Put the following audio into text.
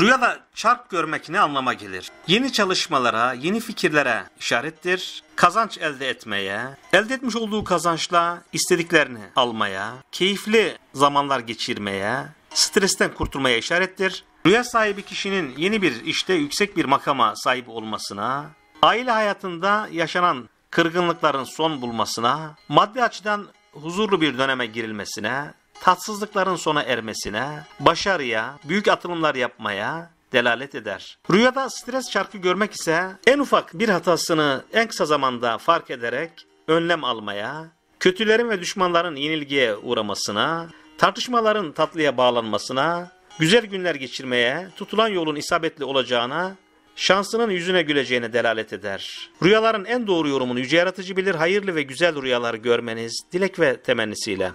Rüyada çarp görmek ne anlama gelir? Yeni çalışmalara, yeni fikirlere işarettir. Kazanç elde etmeye, elde etmiş olduğu kazançla istediklerini almaya, keyifli zamanlar geçirmeye, stresten kurtulmaya işarettir. Rüya sahibi kişinin yeni bir işte yüksek bir makama sahip olmasına, aile hayatında yaşanan kırgınlıkların son bulmasına, maddi açıdan huzurlu bir döneme girilmesine, tatsızlıkların sona ermesine, başarıya, büyük atılımlar yapmaya, delalet eder. Rüyada stres çarkı görmek ise en ufak bir hatasını en kısa zamanda fark ederek önlem almaya, kötülerin ve düşmanların yenilgiye uğramasına, tartışmaların tatlıya bağlanmasına, güzel günler geçirmeye, tutulan yolun isabetli olacağına, şansının yüzüne güleceğine delalet eder. Rüyaların en doğru yorumunu yüce yaratıcı bilir, hayırlı ve güzel rüyalar görmeniz dilek ve temennisiyle.